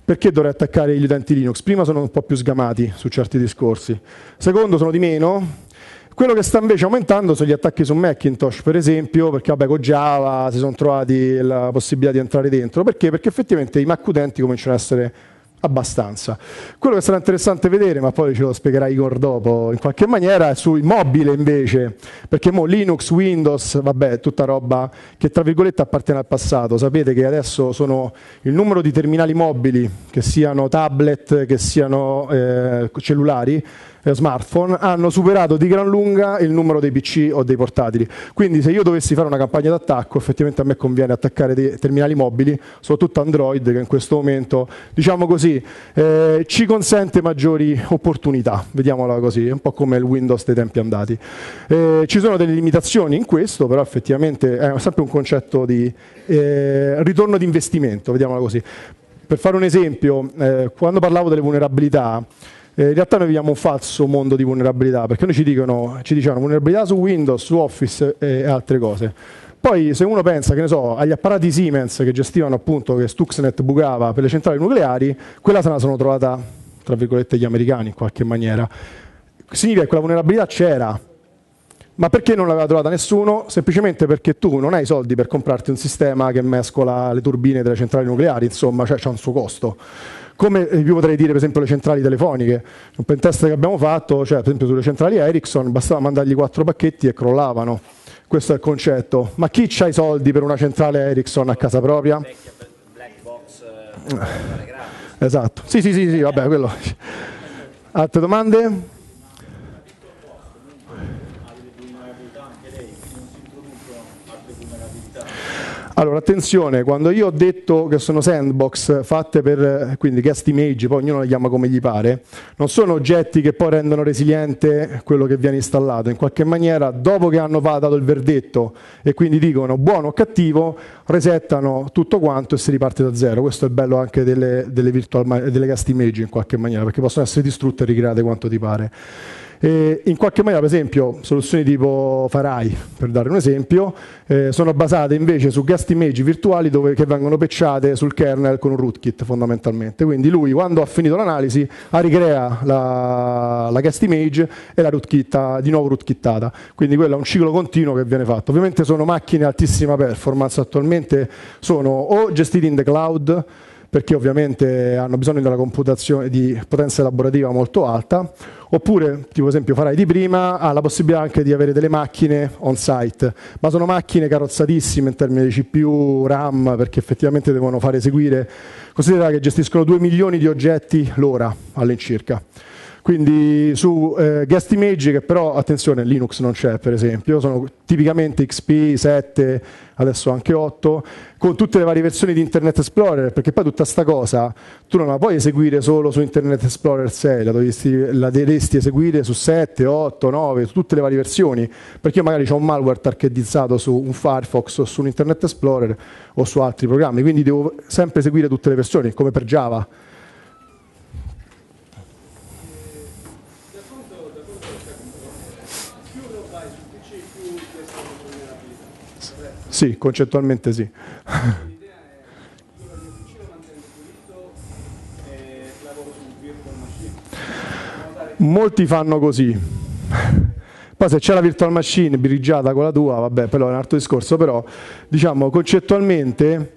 perché dovrei attaccare gli utenti Linux? Prima sono un po' più sgamati su certi discorsi. Secondo sono di meno. Quello che sta invece aumentando sono gli attacchi su Macintosh, per esempio, perché vabbè, con Java si sono trovati la possibilità di entrare dentro. Perché? Perché effettivamente i Mac utenti cominciano ad essere abbastanza. Quello che sarà interessante vedere, ma poi ce lo spiegherà Igor dopo in qualche maniera, è sul mobile invece, perché mo Linux, Windows, vabbè, tutta roba che tra virgolette appartiene al passato. Sapete che adesso sono il numero di terminali mobili, che siano tablet, che siano eh, cellulari, eh, smartphone hanno superato di gran lunga il numero dei PC o dei portatili. Quindi se io dovessi fare una campagna d'attacco, effettivamente a me conviene attaccare dei terminali mobili, soprattutto Android che in questo momento, diciamo così, eh, ci consente maggiori opportunità, vediamola così, un po' come il Windows dei tempi andati. Eh, ci sono delle limitazioni in questo, però effettivamente è sempre un concetto di eh, ritorno di investimento, vediamola così. Per fare un esempio, eh, quando parlavo delle vulnerabilità, eh, in realtà noi viviamo un falso mondo di vulnerabilità, perché noi ci, dicono, ci dicevano vulnerabilità su Windows, su Office e altre cose. Poi se uno pensa, che ne so, agli apparati Siemens che gestivano appunto, che Stuxnet bucava per le centrali nucleari, quella se la sono trovata, tra virgolette, gli americani in qualche maniera. Significa che quella vulnerabilità c'era, ma perché non l'aveva trovata nessuno? Semplicemente perché tu non hai soldi per comprarti un sistema che mescola le turbine delle centrali nucleari, insomma, cioè c'ha un suo costo. Come vi eh, potrei dire per esempio le centrali telefoniche, un pentest che abbiamo fatto, cioè per esempio sulle centrali Ericsson, bastava mandargli quattro pacchetti e crollavano. Questo è il concetto. Ma chi ha i soldi per una centrale Ericsson a casa propria? Black box, eh, eh, esatto. Sì, sì, sì, sì, vabbè, quello. Altre domande? Allora, attenzione, quando io ho detto che sono sandbox fatte per, quindi guest image, poi ognuno le chiama come gli pare, non sono oggetti che poi rendono resiliente quello che viene installato, in qualche maniera dopo che hanno dato il verdetto e quindi dicono buono o cattivo, resettano tutto quanto e si riparte da zero. Questo è bello anche delle, delle, virtual, delle guest image in qualche maniera, perché possono essere distrutte e ricreate quanto ti pare. E eh, in qualche maniera, per esempio, soluzioni tipo Farai, per dare un esempio, eh, sono basate invece su guest image virtuali dove, che vengono patchate sul kernel con un rootkit fondamentalmente. Quindi lui, quando ha finito l'analisi, ricrea la, la guest image e la rootkit di nuovo rootkittata. Quindi quello è un ciclo continuo che viene fatto. Ovviamente sono macchine altissima performance, attualmente sono o gestite in the cloud, perché ovviamente hanno bisogno della computazione di potenza elaborativa molto alta, oppure, tipo esempio farai di prima, ha la possibilità anche di avere delle macchine on-site, ma sono macchine carrozzatissime in termini di CPU, RAM, perché effettivamente devono fare eseguire, considera che gestiscono 2 milioni di oggetti l'ora all'incirca. Quindi su eh, guest image, che però attenzione, Linux non c'è per esempio, sono tipicamente XP 7, adesso anche 8, con tutte le varie versioni di Internet Explorer, perché poi tutta sta cosa tu non la puoi eseguire solo su Internet Explorer 6, la, dovresti, la dovresti eseguire su 7, 8, 9, su tutte le varie versioni, perché io magari ho un malware targetizzato su un Firefox o su un Internet Explorer o su altri programmi, quindi devo sempre eseguire tutte le versioni, come per Java Sì, concettualmente sì. Molti fanno così. Poi se c'è la virtual machine brigiata con la tua, vabbè, però è un altro discorso, però diciamo concettualmente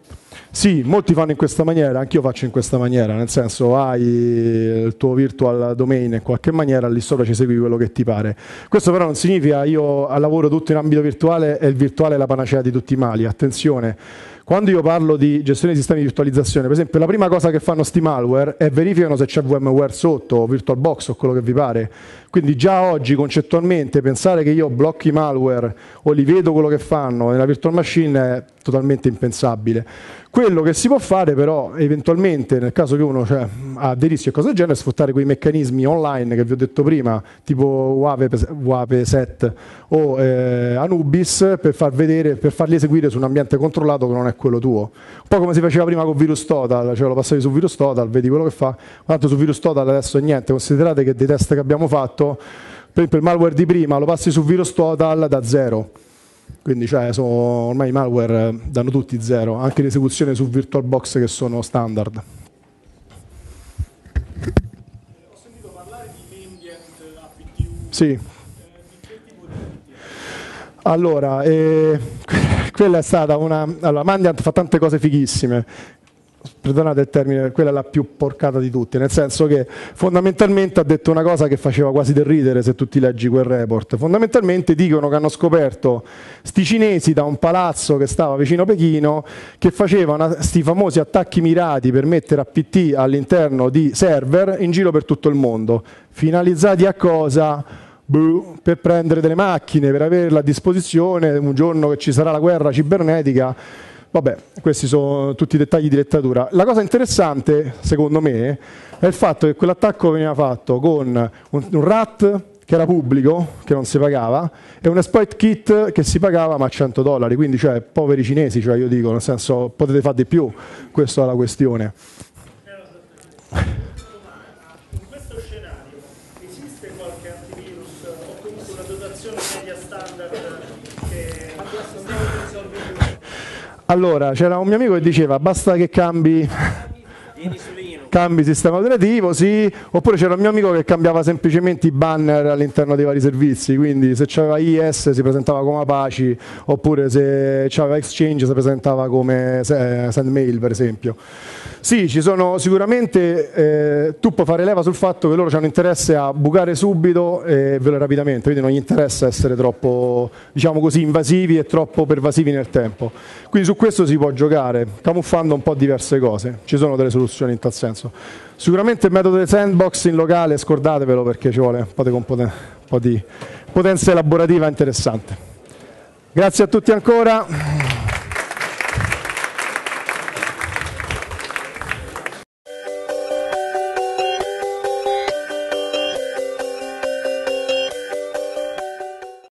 sì, molti fanno in questa maniera, anch'io faccio in questa maniera, nel senso hai il tuo virtual domain in qualche maniera, lì sopra ci segui quello che ti pare. Questo però non significa io lavoro tutto in ambito virtuale e il virtuale è la panacea di tutti i mali, attenzione. Quando io parlo di gestione di sistemi di virtualizzazione, per esempio, la prima cosa che fanno sti malware è verificano se c'è VMware sotto, o VirtualBox o quello che vi pare. Quindi già oggi concettualmente pensare che io blocchi malware o li vedo quello che fanno nella virtual machine è totalmente impensabile. Quello che si può fare però eventualmente nel caso che uno cioè, ha dei rischi e cose del genere è sfruttare quei meccanismi online che vi ho detto prima, tipo UAP, set o eh, Anubis per, far vedere, per, farli eseguire su un ambiente controllato che non è quello tuo. Un po' come si faceva prima con Virus Total, cioè lo passavi su Virus Total, vedi quello che fa, tanto su Virus Total adesso è niente, considerate che dei test che abbiamo fatto progetto, per esempio il malware di prima lo passi su VirusTotal da zero, quindi cioè, sono, ormai i malware eh, danno tutti zero, anche le esecuzioni su VirtualBox che sono standard. Ho sentito parlare di Ambient APTU. Sì. Allora, eh, quella è stata una... Allora, Mandiant fa tante cose fighissime, perdonate il termine, quella è la più porcata di tutte, nel senso che fondamentalmente ha detto una cosa che faceva quasi del ridere se tu ti leggi quel report. Fondamentalmente dicono che hanno scoperto sti cinesi da un palazzo che stava vicino Pechino che facevano sti famosi attacchi mirati per mettere a PT all'interno di server in giro per tutto il mondo. Finalizzati a cosa? per prendere delle macchine, per averle a disposizione un giorno che ci sarà la guerra cibernetica Vabbè, questi sono tutti i dettagli di lettatura. La cosa interessante, secondo me, è il fatto che quell'attacco veniva fatto con un, un RAT che era pubblico, che non si pagava, e un exploit kit che si pagava ma a 100 dollari, quindi cioè poveri cinesi, cioè io dico, nel senso potete fare di più, questa è la questione. Allora, c'era un mio amico che diceva basta che cambi, cambi sistema operativo, sì, oppure c'era un mio amico che cambiava semplicemente i banner all'interno dei vari servizi, quindi se c'era IS si presentava come Apache, oppure se c'era Exchange si presentava come eh, Sendmail per esempio. Sì, ci sono sicuramente, eh, tu puoi fare leva sul fatto che loro hanno interesse a bucare subito e eh, rapidamente, quindi non gli interessa essere troppo, diciamo così, invasivi e troppo pervasivi nel tempo. Quindi su questo si può giocare, camuffando un po' diverse cose, ci sono delle soluzioni in tal senso. Sicuramente il metodo del sandbox in locale, scordatevelo perché ci vuole un po' di, un po di potenza elaborativa interessante. Grazie a tutti ancora.